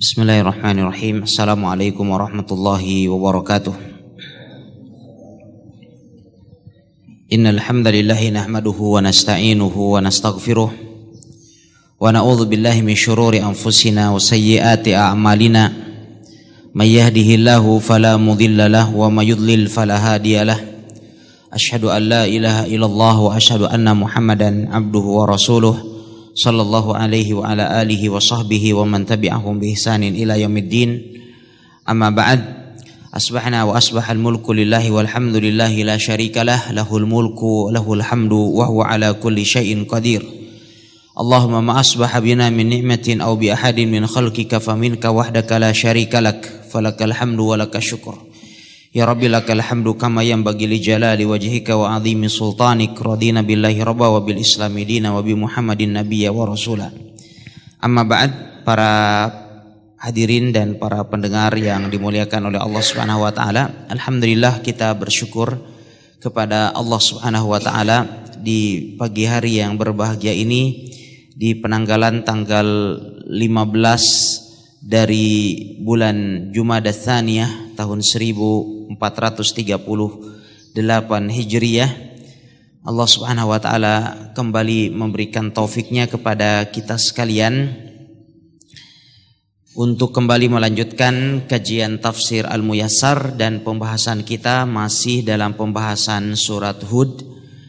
Bismillahirrahmanirrahim. Assalamualaikum warahmatullahi wabarakatuh. Innal hamdalillah nahmaduhu wa nasta'inuhu wa nastaghfiruh wa na'udzu billahi min shururi anfusina wa sayyiati a'malina may yahdihillahu fala mudilla lahu wa may yudlil fala hadiyalah ashhadu an la ilaha illallah wa ashhadu anna muhammadan abduhu wa rasuluh صلى الله عليه وعلى آله وصحبه ومن تبعهم بإحسان إلى يوم الدين أما بعد أصبحنا وأصبح الملك لله والحمد لله لا شريك له له الملك وله الحمد وهو على كل شيء قدير اللهم ما أصبح بنا من نعمة أو بأحد من خلقك فمنك وحدك لا شريك لك فلك الحمد ولك الشكر Ya Rabbi lakal hamdu kama yang bagi li jalali wajhika wa azimi sultanik radina billahi rabba wa bil islami dina wa bi muhammadin nabiyya wa rasula Amma ba'd para hadirin dan para pendengar yang dimuliakan oleh Allah Subhanahu wa taala Alhamdulillah kita bersyukur kepada Allah Subhanahu wa taala di pagi hari yang berbahagia ini di penanggalan tanggal 15 dari bulan Jumada Thaniyah tahun 1400 1438 Hijriyah Allah Subhanahu wa taala kembali memberikan taufiknya kepada kita sekalian untuk kembali melanjutkan kajian tafsir Al-Muyassar dan pembahasan kita masih dalam pembahasan surat Hud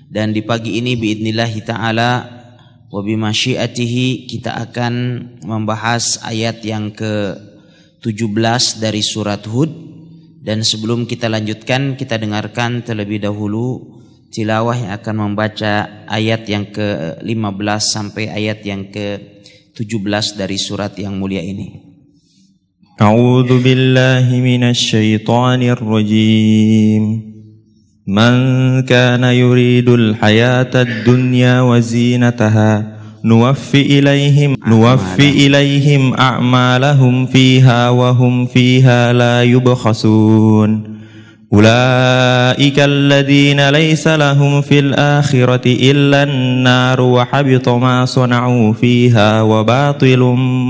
dan di pagi ini biidnillahi taala wa kita akan membahas ayat yang ke 17 dari surat Hud dan sebelum kita lanjutkan, kita dengarkan terlebih dahulu tilawah yang akan membaca ayat yang ke-15 sampai ayat yang ke-17 dari surat yang mulia ini. A'udzu billahi minasy rajim. Man kana yuridul hayatad dunya wa zinataha نوفي إليهم نوفي إليهم أعمالهم فيها وهم فيها لا يبخسون أولئك الذين ليس لهم في الآخرة إلا النار وحبط ما صنعوا فيها وباطل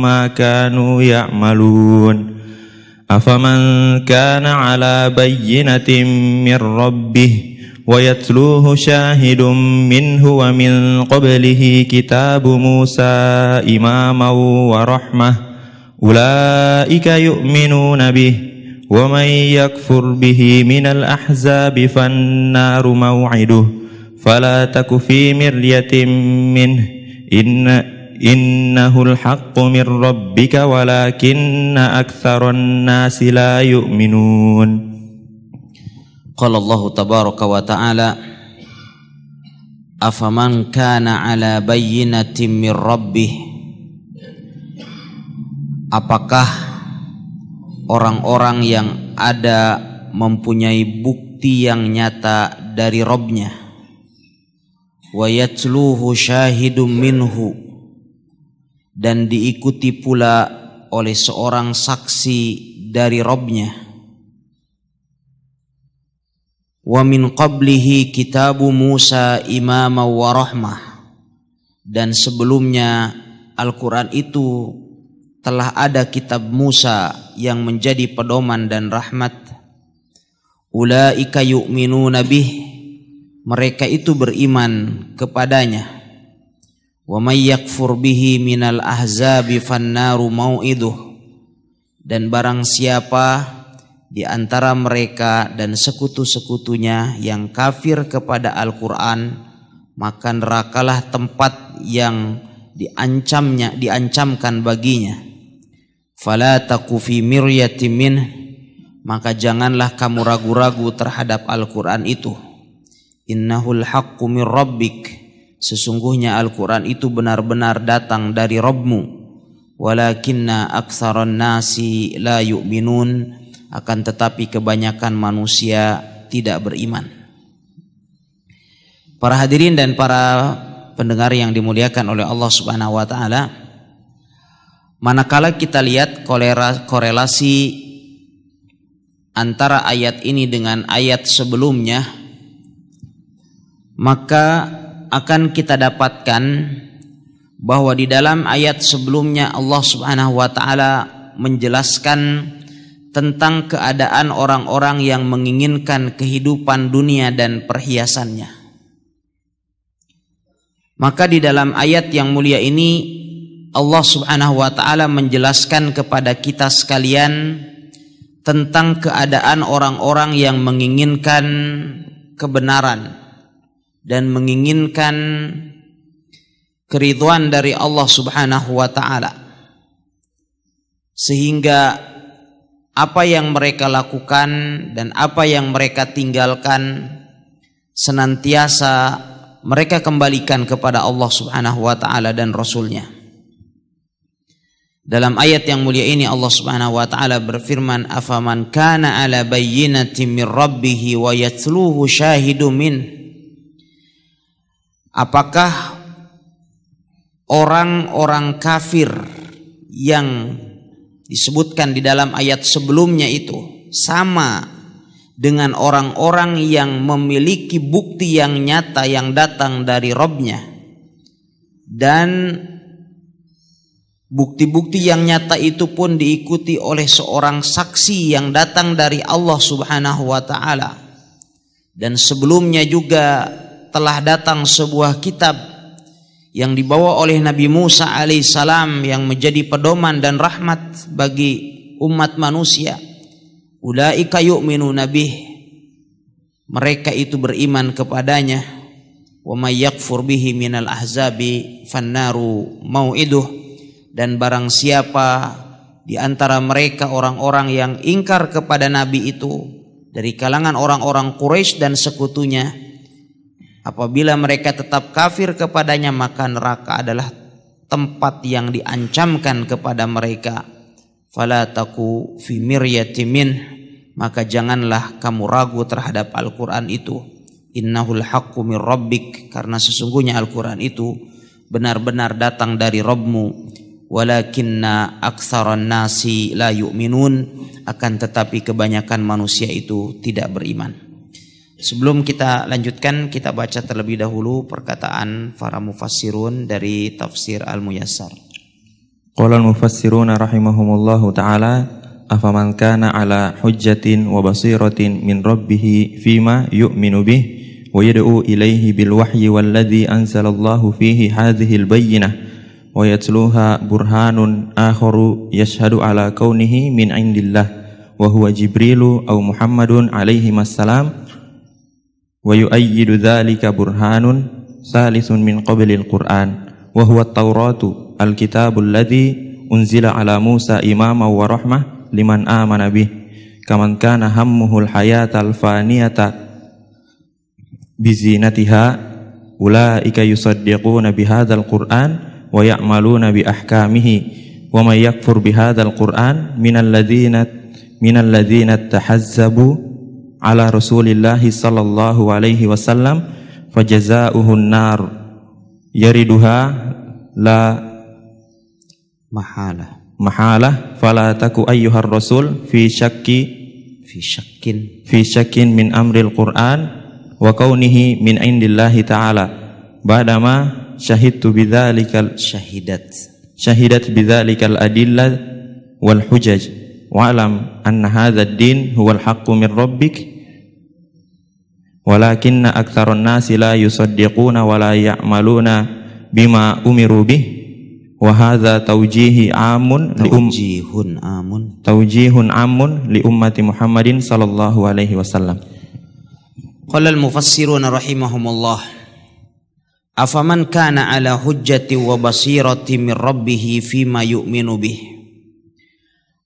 ما كانوا يعملون أفمن كان على بينة من ربه ويتلوه شاهد منه ومن قبله كتاب موسى إماما ورحمة أولئك يؤمنون به ومن يكفر به من الأحزاب فالنار موعده فلا تك في مرية منه إن إنه الحق من ربك ولكن أكثر الناس لا يؤمنون Qala Allah tabaraka wa ta'ala Afaman kana ala bayyinatin min rabbih Apakah orang-orang yang ada mempunyai bukti yang nyata dari Robnya wa yatluhu syahidun minhu dan diikuti pula oleh seorang saksi dari Robnya wa min qablihi kitabu Musa imama wa rahmah dan sebelumnya Al-Qur'an itu telah ada kitab Musa yang menjadi pedoman dan rahmat ulaika yu'minu nabih mereka itu beriman kepadanya wa may yakfur bihi minal ahzabi fannaru mau'iduh dan barang siapa di antara mereka dan sekutu-sekutunya yang kafir kepada Al-Qur'an maka nerakalah tempat yang diancamnya diancamkan baginya fala takufi miryatimin, maka janganlah kamu ragu-ragu terhadap Al-Qur'an itu innahul haqqu min sesungguhnya Al-Qur'an itu benar-benar datang dari Rabbmu walakinna aktsaron nasi la yu'minun akan tetapi kebanyakan manusia tidak beriman. Para hadirin dan para pendengar yang dimuliakan oleh Allah Subhanahu wa taala, manakala kita lihat korelasi antara ayat ini dengan ayat sebelumnya, maka akan kita dapatkan bahwa di dalam ayat sebelumnya Allah Subhanahu wa taala menjelaskan tentang keadaan orang-orang yang menginginkan kehidupan dunia dan perhiasannya. Maka di dalam ayat yang mulia ini Allah Subhanahu wa taala menjelaskan kepada kita sekalian tentang keadaan orang-orang yang menginginkan kebenaran dan menginginkan keriduan dari Allah Subhanahu wa taala. Sehingga apa yang mereka lakukan dan apa yang mereka tinggalkan senantiasa mereka kembalikan kepada Allah Subhanahu wa taala dan rasulnya. Dalam ayat yang mulia ini Allah Subhanahu wa taala berfirman afaman kana ala bayyinati min rabbih wa yatluhu syahidu min Apakah orang-orang kafir yang disebutkan di dalam ayat sebelumnya itu sama dengan orang-orang yang memiliki bukti yang nyata yang datang dari Robnya dan bukti-bukti yang nyata itu pun diikuti oleh seorang saksi yang datang dari Allah Subhanahu wa taala dan sebelumnya juga telah datang sebuah kitab yang dibawa oleh Nabi Musa alaihissalam yang menjadi pedoman dan rahmat bagi umat manusia ulaika yu'minu Nabi. mereka itu beriman kepadanya wa may yakfur bihi minal ahzabi fannaru mau'iduh dan barang siapa di antara mereka orang-orang yang ingkar kepada nabi itu dari kalangan orang-orang Quraisy dan sekutunya Apabila mereka tetap kafir kepadanya maka neraka adalah tempat yang diancamkan kepada mereka. Fala taku fi miryatimin maka janganlah kamu ragu terhadap Al-Qur'an itu. Innahul haqqu min rabbik karena sesungguhnya Al-Qur'an itu benar-benar datang dari Rabbmu walakinna aksaran nasi la yu'minun akan tetapi kebanyakan manusia itu tidak beriman. Sebelum kita lanjutkan, kita baca terlebih dahulu perkataan para mufassirun dari tafsir Al-Muyassar. Qala al mufassirun rahimahumullahu taala, afaman kana ala hujjatin wa basiratin min rabbih fima yu'minu bih wa yad'u ilayhi bil wahyi walladhi anzalallahu fihi hadhihi al-bayyinah wa yatluha burhanun akharu yashhadu ala kaunihi min indillah wa huwa jibrilu aw muhammadun alaihi assalam ويؤيد ذلك برهان ثالث من قبل القرآن وهو التوراة الكتاب الذي أنزل على موسى إماما ورحمة لمن آمن به كمن كان همه الحياة الفانية بزينتها أولئك يصدقون بهذا القرآن ويعملون بأحكامه ومن يكفر بهذا القرآن من الذين من الذين تحزبوا ala Rasulillahi sallallahu alaihi wasallam fajazaohun nar yariduha la mahala mahala fala taku ayyuhar rasul fi syakki fi syakkin fi syakkin min amril quran wa kaunihi min ainillahi ta'ala ba'dama syahidtu bidzalikal syahidat syahidat bidzalikal adillah wal hujaj alam anna hadzal din huwal haqqu min rabbik walakinna aktsarun nasi la yusaddiquna wa la ya'maluna bima umiru bih wa hadza taujihi amun li um, amun taujihun amun li ummati Muhammadin sallallahu alaihi wasallam qala al mufassiruna rahimahumullah afaman kana ala hujjati wa basirati min rabbih fima yu'minu bih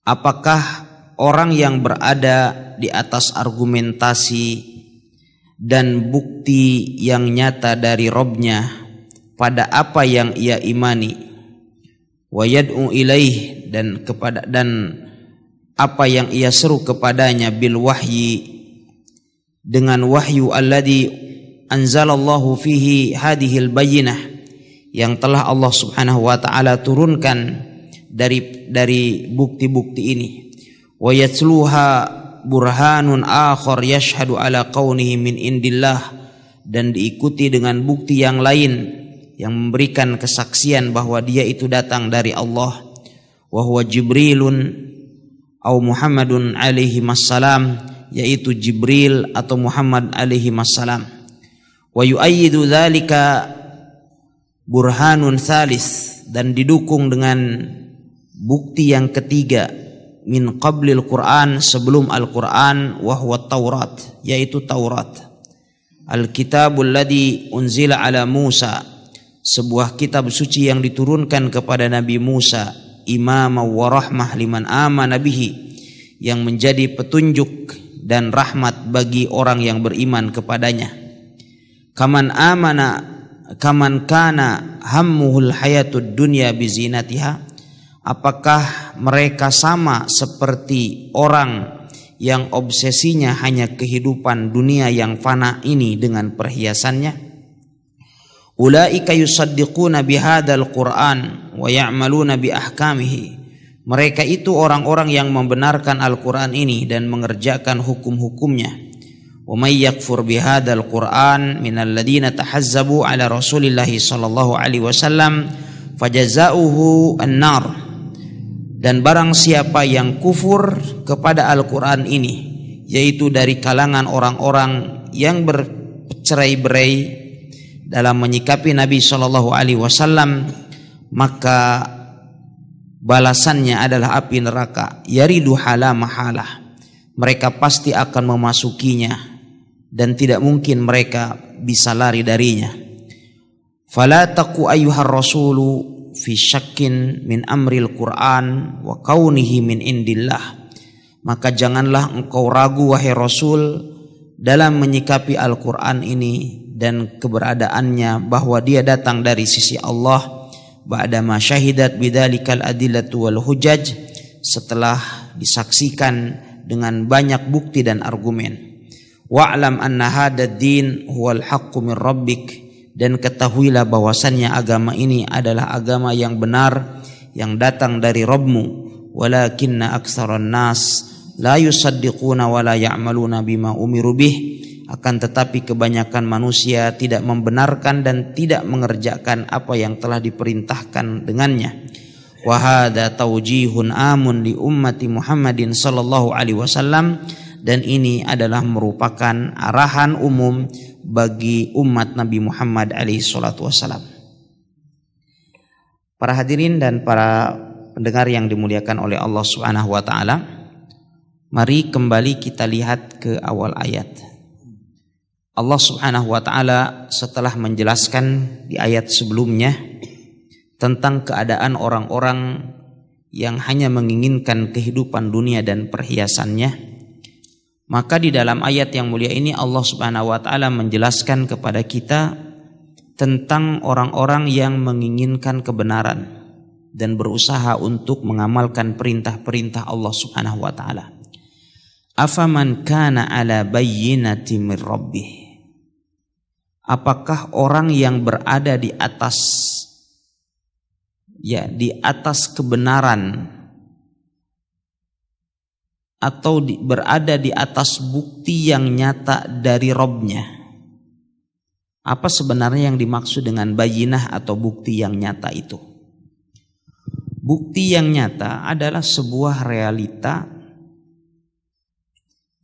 apakah orang yang berada di atas argumentasi dan bukti yang nyata dari Robnya pada apa yang ia imani wayad'u ilaih dan kepada dan apa yang ia seru kepadanya bil wahyi dengan wahyu alladhi anzalallahu fihi hadhil bayinah yang telah Allah Subhanahu wa taala turunkan dari dari bukti-bukti ini wa yatsluha burhanun akhar yashhadu ala qawnihi min indillah dan diikuti dengan bukti yang lain yang memberikan kesaksian bahwa dia itu datang dari Allah wa huwa Jibrilun au Muhammadun alaihi masalam yaitu Jibril atau Muhammad alaihi masalam wa yuayyidu dhalika burhanun thalis dan didukung dengan bukti yang ketiga min qablil Quran sebelum Al-Quran wahwa Taurat yaitu Taurat Al-Kitabul ladzi unzila ala Musa sebuah kitab suci yang diturunkan kepada Nabi Musa imama wa rahmah liman amana bihi yang menjadi petunjuk dan rahmat bagi orang yang beriman kepadanya kaman amana kaman kana hammuhul hayatud dunya bizinatiha Apakah mereka sama seperti orang yang obsesinya hanya kehidupan dunia yang fana ini dengan perhiasannya? Ulaika yusaddiquna bihadzal Qur'an wa ya'maluna bi ahkamihi. Mereka itu orang-orang yang membenarkan Al-Qur'an ini dan mengerjakan hukum-hukumnya. Wa may yakfur bihadzal Qur'an minal ladina tahazzabu ala Rasulillahi sallallahu alaihi wasallam fajazaohu an-nar dan barang siapa yang kufur kepada Al-Quran ini yaitu dari kalangan orang-orang yang bercerai-berai dalam menyikapi Nabi Shallallahu Alaihi Wasallam maka balasannya adalah api neraka yari duhala mahalah mereka pasti akan memasukinya dan tidak mungkin mereka bisa lari darinya. Fala ayuhar rasulu fi syakkin min amril Qur'an wa kaunihi min indillah maka janganlah engkau ragu wahai Rasul dalam menyikapi Al-Qur'an ini dan keberadaannya bahwa dia datang dari sisi Allah ba'dama syahidat bidzalikal adillatu wal hujaj setelah disaksikan dengan banyak bukti dan argumen wa'lam anna hadad din huwal haqqu min rabbik dan ketahuilah bahwasannya agama ini adalah agama yang benar yang datang dari Rabbmu walakinna aksaran nas la yusaddiquna wa la ya'maluna bima umiru bih akan tetapi kebanyakan manusia tidak membenarkan dan tidak mengerjakan apa yang telah diperintahkan dengannya wa hadza taujihun amun li ummati Muhammadin sallallahu alaihi wasallam dan ini adalah merupakan arahan umum bagi umat Nabi Muhammad alaihi salatu Para hadirin dan para pendengar yang dimuliakan oleh Allah Subhanahu wa taala, mari kembali kita lihat ke awal ayat. Allah Subhanahu wa taala setelah menjelaskan di ayat sebelumnya tentang keadaan orang-orang yang hanya menginginkan kehidupan dunia dan perhiasannya, maka di dalam ayat yang mulia ini Allah Subhanahu wa taala menjelaskan kepada kita tentang orang-orang yang menginginkan kebenaran dan berusaha untuk mengamalkan perintah-perintah Allah Subhanahu wa taala. Afaman kana ala bayyinati min rabbih. Apakah orang yang berada di atas ya di atas kebenaran atau di, berada di atas bukti yang nyata dari robnya. Apa sebenarnya yang dimaksud dengan bayinah atau bukti yang nyata itu? Bukti yang nyata adalah sebuah realita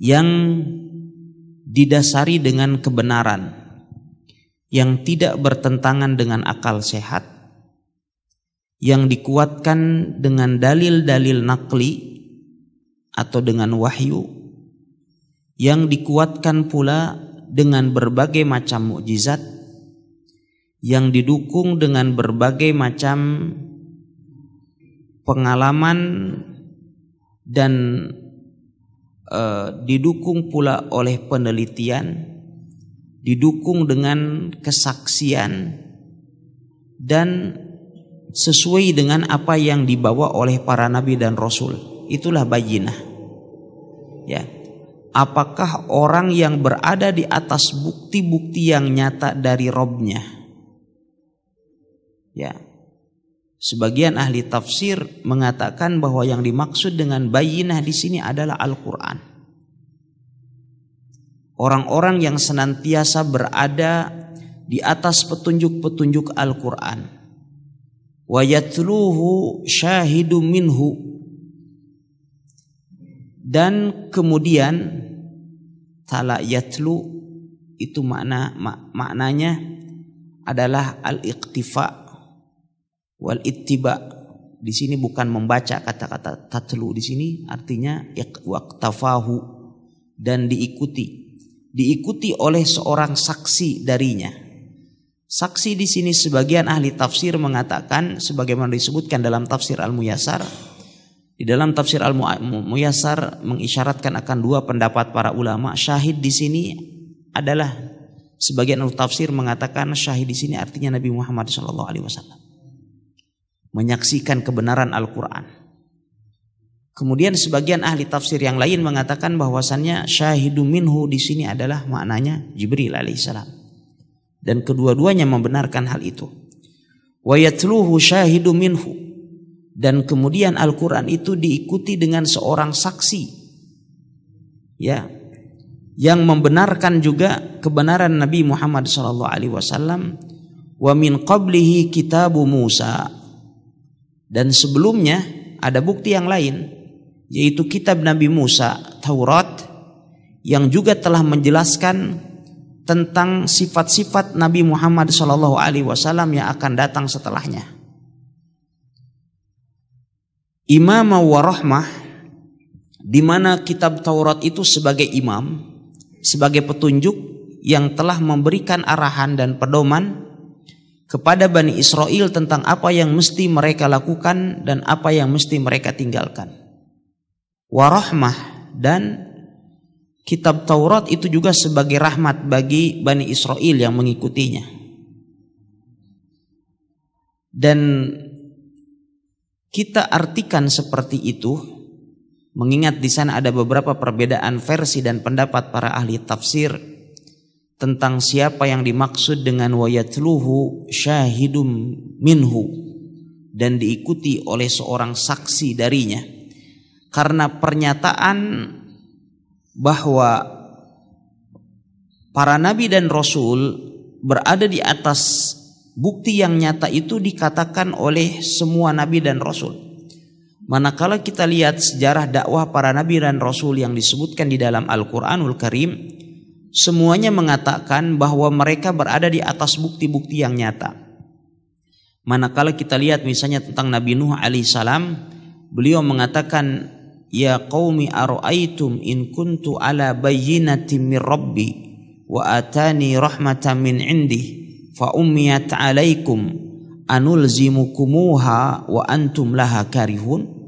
yang didasari dengan kebenaran yang tidak bertentangan dengan akal sehat yang dikuatkan dengan dalil-dalil nakli atau dengan wahyu yang dikuatkan pula dengan berbagai macam mukjizat yang didukung dengan berbagai macam pengalaman dan e, didukung pula oleh penelitian, didukung dengan kesaksian dan sesuai dengan apa yang dibawa oleh para nabi dan rasul itulah bayinah. Ya. Apakah orang yang berada di atas bukti-bukti yang nyata dari Robnya? Ya. Sebagian ahli tafsir mengatakan bahwa yang dimaksud dengan bayinah di sini adalah Al-Quran. Orang-orang yang senantiasa berada di atas petunjuk-petunjuk Al-Quran. yatluhu syahidu minhu dan kemudian tala yatlu itu makna mak, maknanya adalah al iktifa wal ittiba di sini bukan membaca kata-kata tatlu di sini artinya waqtafahu dan diikuti diikuti oleh seorang saksi darinya saksi di sini sebagian ahli tafsir mengatakan sebagaimana disebutkan dalam tafsir al muyasar di dalam tafsir al muyasar mengisyaratkan akan dua pendapat para ulama. Syahid di sini adalah sebagian tafsir mengatakan syahid di sini artinya Nabi Muhammad Shallallahu alaihi wasallam. Menyaksikan kebenaran Al-Qur'an. Kemudian sebagian ahli tafsir yang lain mengatakan bahwasannya syahidu minhu di sini adalah maknanya Jibril alaihissalam. Dan kedua-duanya membenarkan hal itu. Wa yatluhu syahidu minhu dan kemudian Al-Qur'an itu diikuti dengan seorang saksi ya yang membenarkan juga kebenaran Nabi Muhammad sallallahu alaihi wasallam wa min qablihi kitabu Musa dan sebelumnya ada bukti yang lain yaitu kitab Nabi Musa Taurat yang juga telah menjelaskan tentang sifat-sifat Nabi Muhammad SAW yang akan datang setelahnya imamah wa rahmah di mana kitab Taurat itu sebagai imam, sebagai petunjuk yang telah memberikan arahan dan pedoman kepada Bani Israel tentang apa yang mesti mereka lakukan dan apa yang mesti mereka tinggalkan. Warahmah dan kitab Taurat itu juga sebagai rahmat bagi Bani Israel yang mengikutinya. Dan kita artikan seperti itu mengingat di sana ada beberapa perbedaan versi dan pendapat para ahli tafsir tentang siapa yang dimaksud dengan wayatluhu syahidum minhu dan diikuti oleh seorang saksi darinya karena pernyataan bahwa para nabi dan rasul berada di atas Bukti yang nyata itu dikatakan oleh semua nabi dan rasul. Manakala kita lihat sejarah dakwah para nabi dan rasul yang disebutkan di dalam Al-Qur'anul Karim, semuanya mengatakan bahwa mereka berada di atas bukti-bukti yang nyata. Manakala kita lihat misalnya tentang Nabi Nuh alaihissalam, beliau mengatakan, Ya qawmi aru'aitum in kuntu ala bayinati min rabbi wa atani rahmatan min indih fa ummiyat alaikum anulzimukumuha wa antum laha karihun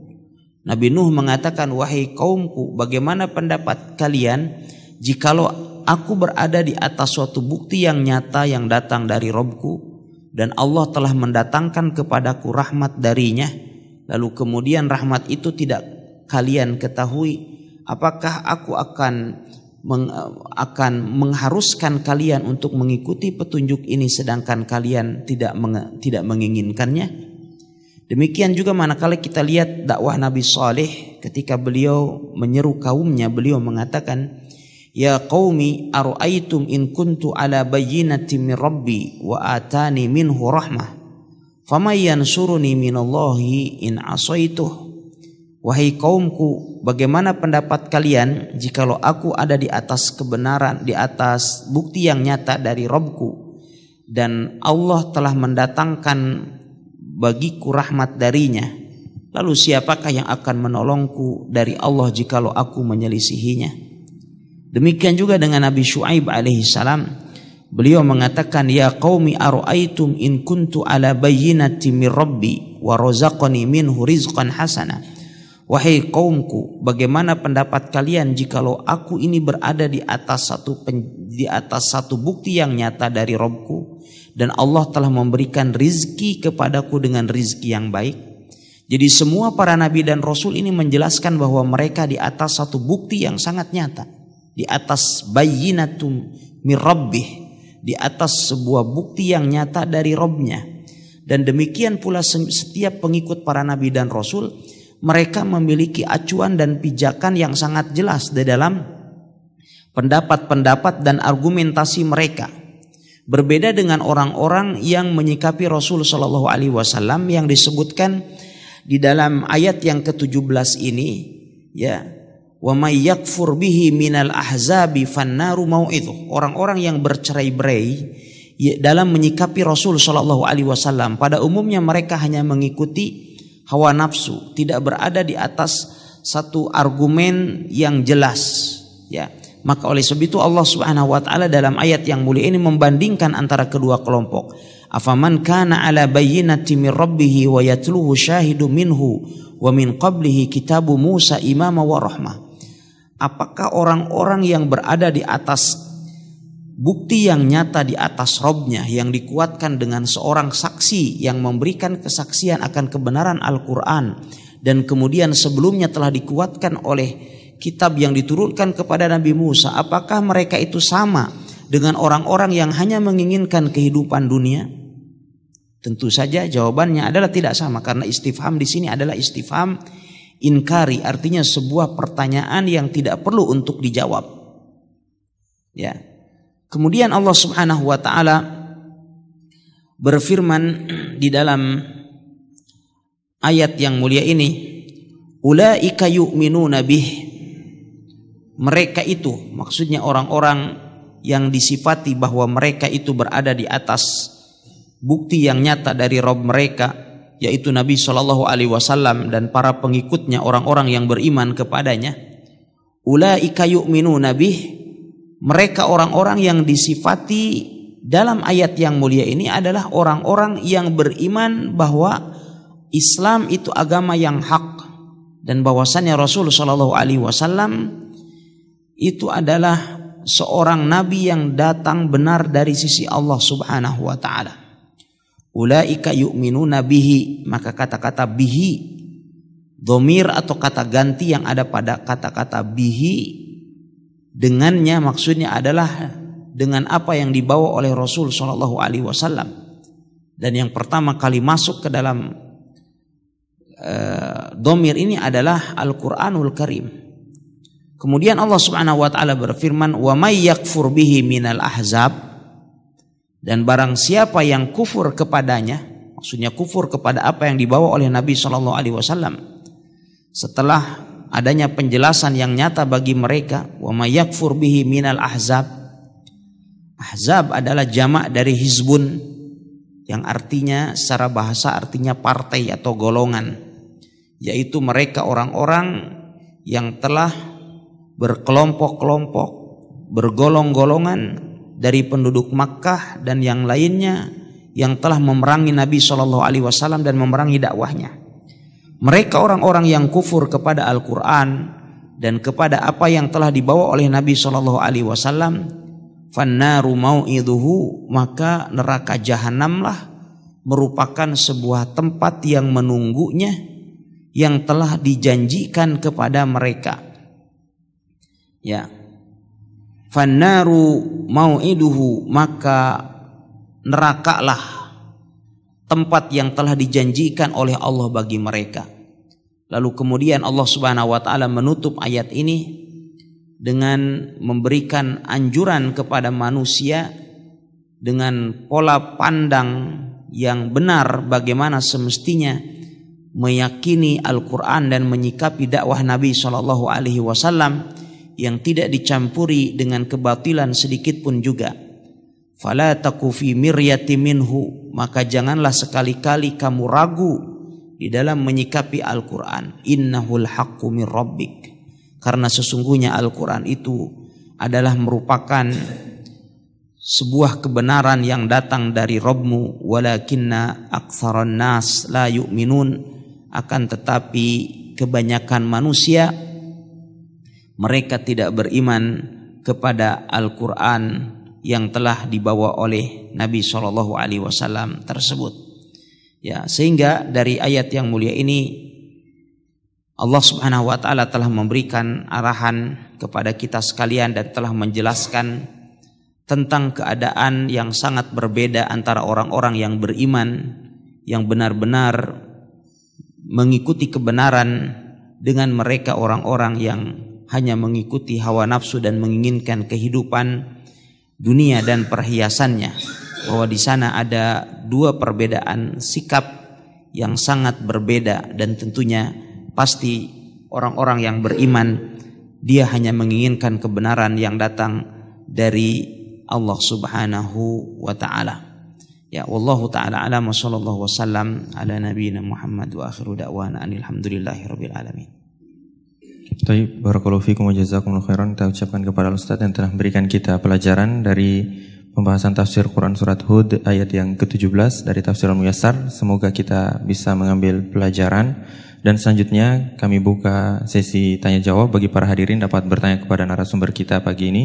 Nabi Nuh mengatakan wahai kaumku bagaimana pendapat kalian jikalau aku berada di atas suatu bukti yang nyata yang datang dari Robku dan Allah telah mendatangkan kepadaku rahmat darinya lalu kemudian rahmat itu tidak kalian ketahui apakah aku akan meng, akan mengharuskan kalian untuk mengikuti petunjuk ini sedangkan kalian tidak menge, tidak menginginkannya. Demikian juga manakala kita lihat dakwah Nabi Saleh ketika beliau menyeru kaumnya beliau mengatakan Ya qaumi aru'aitum in kuntu ala bayyinati min rabbi wa atani minhu rahmah faman minallahi in asaituh Wahai kaumku, bagaimana pendapat kalian jikalau aku ada di atas kebenaran, di atas bukti yang nyata dari Robku, dan Allah telah mendatangkan bagiku rahmat darinya. Lalu siapakah yang akan menolongku dari Allah jikalau aku menyelisihinya? Demikian juga dengan Nabi Shu'aib alaihissalam. Beliau mengatakan, Ya qaumi aru'aitum in kuntu ala bayinatimir min Rabbi wa minhu rizqan hasanah Wahai kaumku, bagaimana pendapat kalian jikalau aku ini berada di atas satu pen, di atas satu bukti yang nyata dari Robku dan Allah telah memberikan rizki kepadaku dengan rizki yang baik? Jadi semua para nabi dan rasul ini menjelaskan bahwa mereka di atas satu bukti yang sangat nyata, di atas bayinatum mirabih, di atas sebuah bukti yang nyata dari Robnya. Dan demikian pula setiap pengikut para nabi dan rasul mereka memiliki acuan dan pijakan yang sangat jelas di dalam pendapat-pendapat dan argumentasi mereka. Berbeda dengan orang-orang yang menyikapi Rasul Shallallahu Alaihi Wasallam yang disebutkan di dalam ayat yang ke-17 ini, ya, wa mayyak yakfur bihi minal ahzabi fannaru mau'idhu. Orang-orang yang bercerai-berai ya, dalam menyikapi Rasul Shallallahu Alaihi Wasallam pada umumnya mereka hanya mengikuti hawa nafsu, tidak berada di atas satu argumen yang jelas, ya. Maka oleh sebab itu Allah Subhanahu wa taala dalam ayat yang mulia ini membandingkan antara kedua kelompok. Afaman kana ala bayyinati min rabbih wa yatluhu syahidu minhu wa min qablihi kitabu Musa imama wa rahmah. Apakah orang-orang yang berada di atas bukti yang nyata di atas robnya yang dikuatkan dengan seorang saksi yang memberikan kesaksian akan kebenaran Al-Quran dan kemudian sebelumnya telah dikuatkan oleh kitab yang diturunkan kepada Nabi Musa apakah mereka itu sama dengan orang-orang yang hanya menginginkan kehidupan dunia tentu saja jawabannya adalah tidak sama karena istifham di sini adalah istifham inkari artinya sebuah pertanyaan yang tidak perlu untuk dijawab ya Kemudian Allah Subhanahu wa taala berfirman di dalam ayat yang mulia ini, "Ulaika yu'minuna bih." Mereka itu, maksudnya orang-orang yang disifati bahwa mereka itu berada di atas bukti yang nyata dari Rob mereka, yaitu Nabi Shallallahu Alaihi Wasallam dan para pengikutnya orang-orang yang beriman kepadanya. Ulaika yu'minuna bih mereka orang-orang yang disifati dalam ayat yang mulia ini adalah orang-orang yang beriman bahwa Islam itu agama yang hak dan bahwasannya Rasul Shallallahu Alaihi Wasallam itu adalah seorang nabi yang datang benar dari sisi Allah Subhanahu Wa Taala. Ulaika yu'minu nabihi maka kata-kata bihi domir atau kata ganti yang ada pada kata-kata bihi dengannya maksudnya adalah dengan apa yang dibawa oleh Rasul Shallallahu Alaihi Wasallam dan yang pertama kali masuk ke dalam e, domir ini adalah Al-Quranul Karim kemudian Allah Subhanahu Wa Taala berfirman wa may furbihi min al ahzab dan barang siapa yang kufur kepadanya maksudnya kufur kepada apa yang dibawa oleh Nabi Shallallahu Alaihi Wasallam setelah adanya penjelasan yang nyata bagi mereka wa mayakfur bihi minal ahzab ahzab adalah jamak dari hizbun yang artinya secara bahasa artinya partai atau golongan yaitu mereka orang-orang yang telah berkelompok-kelompok bergolong-golongan dari penduduk Makkah dan yang lainnya yang telah memerangi Nabi Shallallahu Alaihi Wasallam dan memerangi dakwahnya. Mereka orang-orang yang kufur kepada Al-Quran dan kepada apa yang telah dibawa oleh Nabi Shallallahu Alaihi Wasallam, fannaru iduhu maka neraka jahanamlah merupakan sebuah tempat yang menunggunya yang telah dijanjikan kepada mereka. Ya. Fannaru iduhu maka nerakalah tempat yang telah dijanjikan oleh Allah bagi mereka. Lalu kemudian Allah Subhanahu wa taala menutup ayat ini dengan memberikan anjuran kepada manusia dengan pola pandang yang benar bagaimana semestinya meyakini Al-Qur'an dan menyikapi dakwah Nabi Shallallahu alaihi wasallam yang tidak dicampuri dengan kebatilan sedikit pun juga. Fala taku fi maka janganlah sekali-kali kamu ragu di dalam menyikapi Al-Qur'an. Innahul haqqu min rabbik. Karena sesungguhnya Al-Qur'an itu adalah merupakan sebuah kebenaran yang datang dari Robmu walakinna aksaran nas la yu'minun akan tetapi kebanyakan manusia mereka tidak beriman kepada Al-Quran yang telah dibawa oleh Nabi Shallallahu Alaihi Wasallam tersebut. Ya, sehingga dari ayat yang mulia ini Allah Subhanahu wa taala telah memberikan arahan kepada kita sekalian dan telah menjelaskan tentang keadaan yang sangat berbeda antara orang-orang yang beriman yang benar-benar mengikuti kebenaran dengan mereka orang-orang yang hanya mengikuti hawa nafsu dan menginginkan kehidupan dunia dan perhiasannya bahwa di sana ada dua perbedaan sikap yang sangat berbeda dan tentunya pasti orang-orang yang beriman dia hanya menginginkan kebenaran yang datang dari Allah Subhanahu wa taala. Ya wallahu taala alam wa sallallahu wasallam ala nabiyina Muhammad wa akhiru da'wana alhamdulillahirabbil alamin. Baik, barakallahu fikum wa jazakumullahu khairan. Kita ucapkan kepada Ustaz yang telah memberikan kita pelajaran dari pembahasan tafsir Quran Surat Hud ayat yang ke-17 dari Tafsir Al-Muyassar. Semoga kita bisa mengambil pelajaran. Dan selanjutnya kami buka sesi tanya-jawab bagi para hadirin dapat bertanya kepada narasumber kita pagi ini.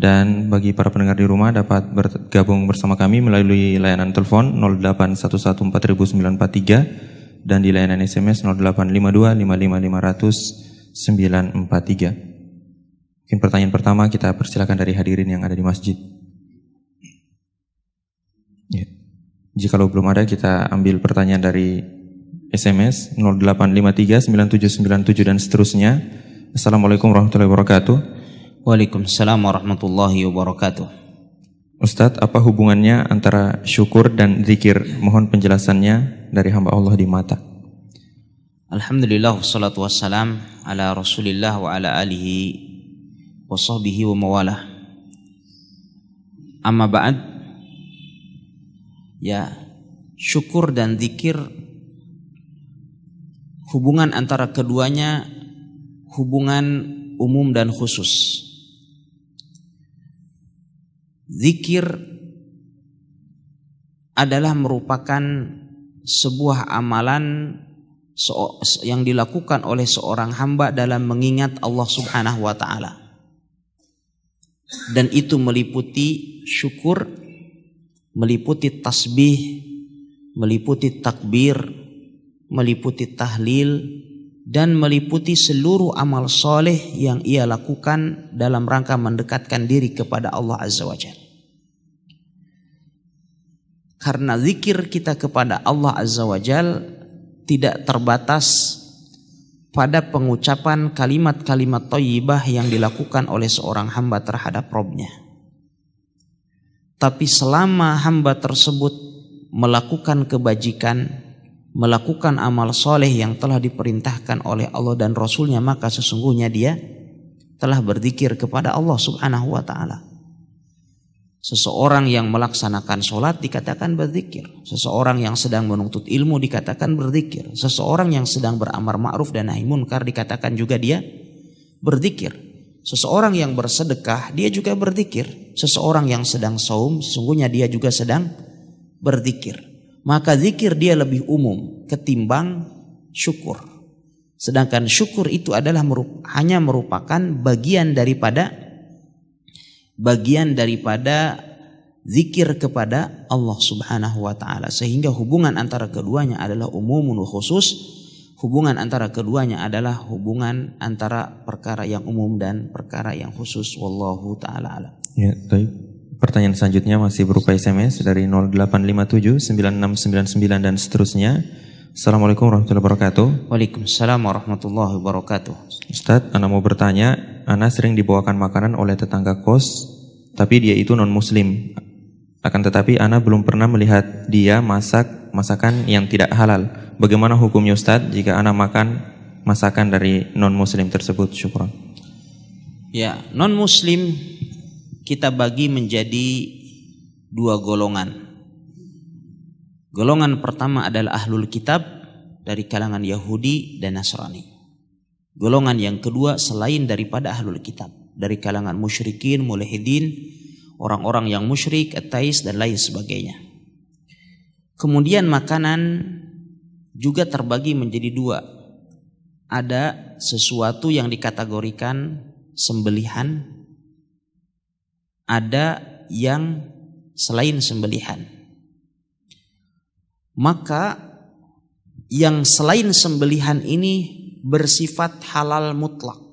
Dan bagi para pendengar di rumah dapat bergabung bersama kami melalui layanan telepon 08114943 dan di layanan SMS 0852555000943. Mungkin pertanyaan pertama kita persilakan dari hadirin yang ada di masjid. lo belum ada kita ambil pertanyaan dari SMS 0853 9797 dan seterusnya. Assalamualaikum warahmatullahi wabarakatuh. Waalaikumsalam warahmatullahi wabarakatuh. Ustadz, apa hubungannya antara syukur dan zikir? Mohon penjelasannya dari hamba Allah di mata. Alhamdulillah wassalatu wassalam ala rasulillah wa ala alihi wa sahbihi wa mawalah. Amma ba'd, ya syukur dan zikir hubungan antara keduanya hubungan umum dan khusus. Zikir adalah merupakan sebuah amalan yang dilakukan oleh seorang hamba dalam mengingat Allah Subhanahu wa taala. Dan itu meliputi syukur meliputi tasbih, meliputi takbir, meliputi tahlil, dan meliputi seluruh amal soleh yang ia lakukan dalam rangka mendekatkan diri kepada Allah Azza wa Jal. Karena zikir kita kepada Allah Azza wa Jal tidak terbatas pada pengucapan kalimat-kalimat toyibah yang dilakukan oleh seorang hamba terhadap Robnya. Tapi selama hamba tersebut melakukan kebajikan, melakukan amal soleh yang telah diperintahkan oleh Allah dan Rasulnya, maka sesungguhnya dia telah berzikir kepada Allah subhanahu wa ta'ala. Seseorang yang melaksanakan sholat dikatakan berzikir. Seseorang yang sedang menuntut ilmu dikatakan berzikir. Seseorang yang sedang beramar ma'ruf dan nahi munkar dikatakan juga dia berzikir. Seseorang yang bersedekah, dia juga berzikir. Seseorang yang sedang saum, sesungguhnya dia juga sedang berzikir. Maka zikir dia lebih umum ketimbang syukur. Sedangkan syukur itu adalah merup hanya merupakan bagian daripada bagian daripada zikir kepada Allah Subhanahu wa taala sehingga hubungan antara keduanya adalah umum khusus hubungan antara keduanya adalah hubungan antara perkara yang umum dan perkara yang khusus wallahu taala alam. Ya, baik. Pertanyaan selanjutnya masih berupa SMS dari 0857 dan seterusnya. Assalamualaikum warahmatullahi wabarakatuh. Waalaikumsalam warahmatullahi wabarakatuh. Ustadz, Ana mau bertanya, Ana sering dibawakan makanan oleh tetangga kos, tapi dia itu non-muslim. Akan tetapi Ana belum pernah melihat dia masak masakan yang tidak halal. Bagaimana hukumnya Ustadz jika anak makan masakan dari non-muslim tersebut? Syukur. Ya, non-muslim kita bagi menjadi dua golongan. Golongan pertama adalah ahlul kitab dari kalangan Yahudi dan Nasrani. Golongan yang kedua selain daripada ahlul kitab dari kalangan musyrikin, mulehidin, orang-orang yang musyrik, ateis dan lain sebagainya. Kemudian makanan juga terbagi menjadi dua. Ada sesuatu yang dikategorikan sembelihan, ada yang selain sembelihan. Maka yang selain sembelihan ini bersifat halal mutlak.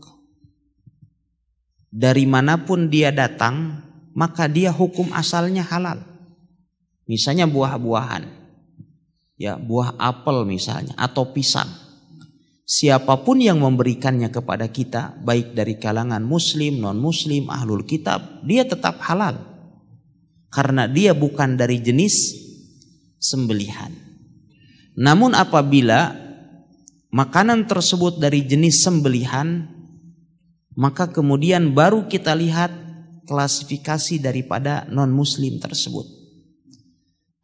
Dari manapun dia datang, maka dia hukum asalnya halal. Misalnya buah-buahan ya buah apel misalnya atau pisang. Siapapun yang memberikannya kepada kita, baik dari kalangan muslim, non-muslim, ahlul kitab, dia tetap halal. Karena dia bukan dari jenis sembelihan. Namun apabila makanan tersebut dari jenis sembelihan, maka kemudian baru kita lihat klasifikasi daripada non-muslim tersebut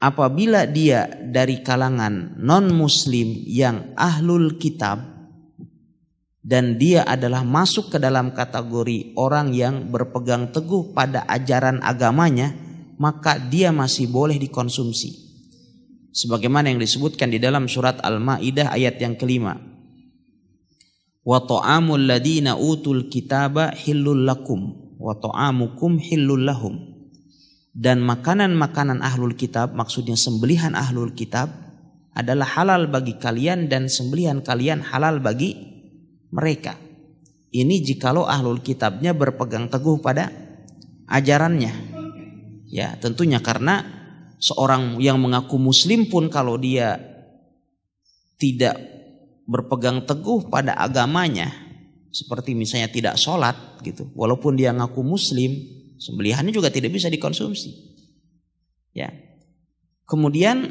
apabila dia dari kalangan non-muslim yang ahlul kitab dan dia adalah masuk ke dalam kategori orang yang berpegang teguh pada ajaran agamanya, maka dia masih boleh dikonsumsi. Sebagaimana yang disebutkan di dalam surat Al-Maidah ayat yang kelima. Wa ta'amul ladina utul kitaba hillul lakum wa ta'amukum hillul lahum dan makanan-makanan ahlul kitab maksudnya sembelihan ahlul kitab adalah halal bagi kalian dan sembelihan kalian halal bagi mereka. Ini jikalau ahlul kitabnya berpegang teguh pada ajarannya. Ya, tentunya karena seorang yang mengaku muslim pun kalau dia tidak berpegang teguh pada agamanya, seperti misalnya tidak sholat gitu, walaupun dia ngaku muslim, Sembelihannya juga tidak bisa dikonsumsi. Ya. Kemudian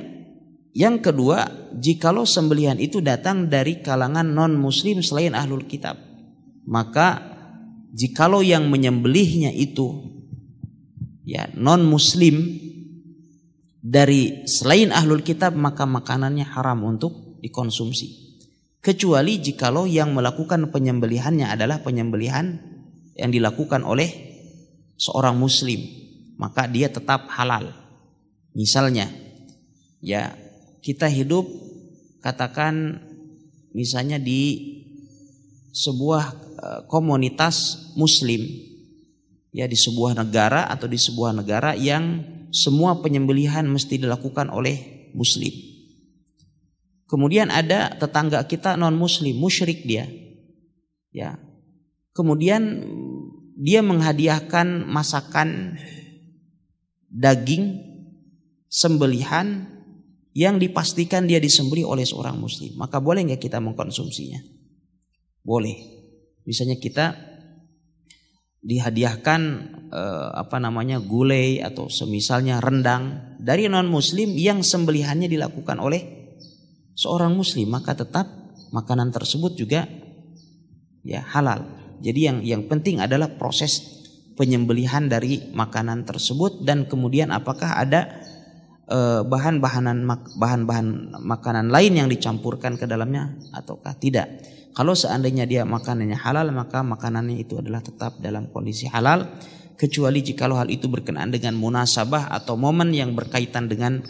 yang kedua, jikalau sembelihan itu datang dari kalangan non-muslim selain ahlul kitab, maka jikalau yang menyembelihnya itu ya non-muslim dari selain ahlul kitab, maka makanannya haram untuk dikonsumsi. Kecuali jikalau yang melakukan penyembelihannya adalah penyembelihan yang dilakukan oleh seorang muslim maka dia tetap halal misalnya ya kita hidup katakan misalnya di sebuah eh, komunitas muslim ya di sebuah negara atau di sebuah negara yang semua penyembelihan mesti dilakukan oleh muslim kemudian ada tetangga kita non muslim musyrik dia ya kemudian dia menghadiahkan masakan daging sembelihan yang dipastikan dia disembeli oleh seorang muslim. Maka boleh nggak kita mengkonsumsinya? Boleh. Misalnya kita dihadiahkan eh, apa namanya gulai atau semisalnya rendang dari non muslim yang sembelihannya dilakukan oleh seorang muslim maka tetap makanan tersebut juga ya halal jadi yang yang penting adalah proses penyembelihan dari makanan tersebut dan kemudian apakah ada eh, bahan-bahanan bahan-bahan makanan lain yang dicampurkan ke dalamnya ataukah tidak. Kalau seandainya dia makanannya halal maka makanannya itu adalah tetap dalam kondisi halal kecuali jikalau hal itu berkenaan dengan munasabah atau momen yang berkaitan dengan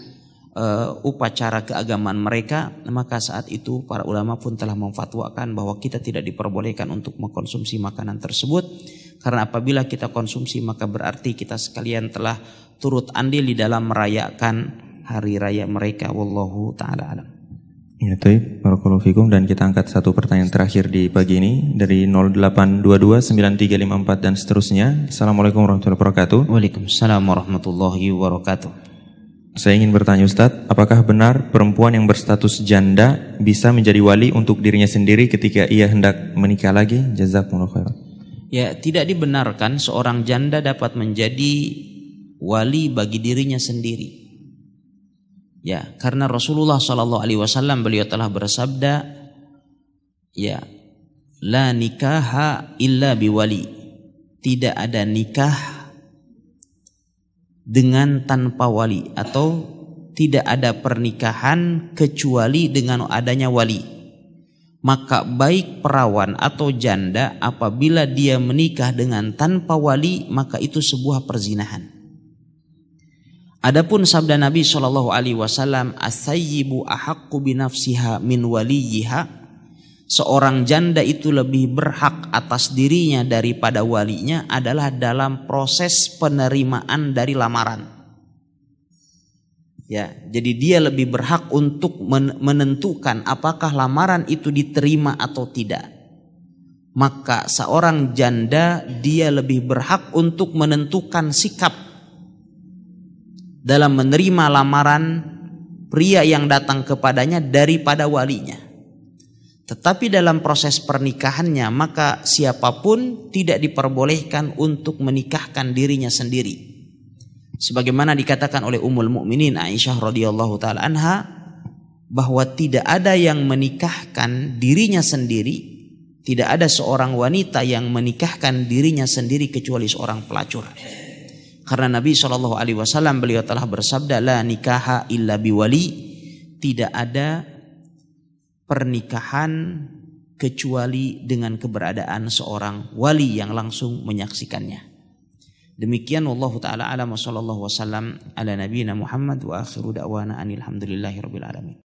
uh, upacara keagamaan mereka, maka saat itu para ulama pun telah memfatwakan bahwa kita tidak diperbolehkan untuk mengkonsumsi makanan tersebut karena apabila kita konsumsi maka berarti kita sekalian telah turut andil di dalam merayakan hari raya mereka wallahu taala alam. Ya, Taib, Barakallahu Fikum dan kita angkat satu pertanyaan terakhir di pagi ini dari 08229354 dan seterusnya. Assalamualaikum warahmatullahi wabarakatuh. Waalaikumsalam warahmatullahi wabarakatuh. Saya ingin bertanya Ustadz, apakah benar perempuan yang berstatus janda bisa menjadi wali untuk dirinya sendiri ketika ia hendak menikah lagi? Jazakumullah khairan. Ya, tidak dibenarkan seorang janda dapat menjadi wali bagi dirinya sendiri. Ya, karena Rasulullah Shallallahu alaihi wasallam beliau telah bersabda, ya, la nikaha illa biwali. Tidak ada nikah dengan tanpa wali atau tidak ada pernikahan kecuali dengan adanya wali. Maka baik perawan atau janda apabila dia menikah dengan tanpa wali maka itu sebuah perzinahan. Adapun sabda Nabi Shallallahu alaihi wasallam asayyibu ahaqqu binafsiha min waliyha seorang janda itu lebih berhak atas dirinya daripada walinya adalah dalam proses penerimaan dari lamaran. Ya, jadi dia lebih berhak untuk menentukan apakah lamaran itu diterima atau tidak. Maka seorang janda dia lebih berhak untuk menentukan sikap dalam menerima lamaran pria yang datang kepadanya daripada walinya. Tetapi dalam proses pernikahannya maka siapapun tidak diperbolehkan untuk menikahkan dirinya sendiri. Sebagaimana dikatakan oleh Ummul Mukminin Aisyah radhiyallahu taala anha bahwa tidak ada yang menikahkan dirinya sendiri, tidak ada seorang wanita yang menikahkan dirinya sendiri kecuali seorang pelacur. Karena Nabi Shallallahu alaihi wasallam beliau telah bersabda la nikaha illa biwali, tidak ada pernikahan kecuali dengan keberadaan seorang wali yang langsung menyaksikannya. Demikian wallahu taala alam wa sallallahu wasallam ala nabiyina Muhammad wa akhiru da'wana alhamdulillahi rabbil alamin.